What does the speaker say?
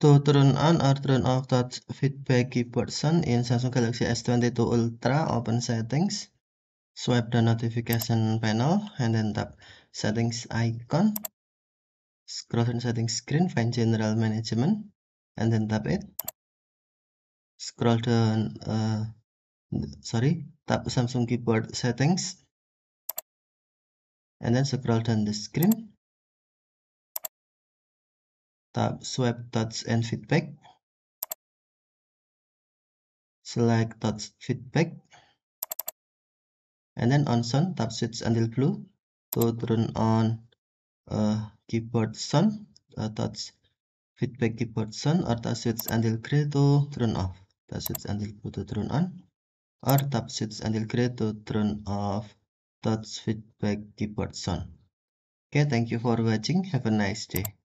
To turn on or turn off touch feedback keyboard sound in Samsung Galaxy S22 Ultra, open settings, swipe the notification panel, and then tap settings icon, scroll down settings screen, find general management, and then tap it. Scroll down, uh, sorry, tap Samsung keyboard settings, and then scroll down the screen. tab swipe touch and feedback select touch feedback and then on sun tap switch until blue to turn on uh, keyboard sun uh, touch feedback keyboard sun or tap switch until gray to turn off touch switch until blue to turn on or tap switch until gray to turn off touch feedback keyboard sun okay thank you for watching have a nice day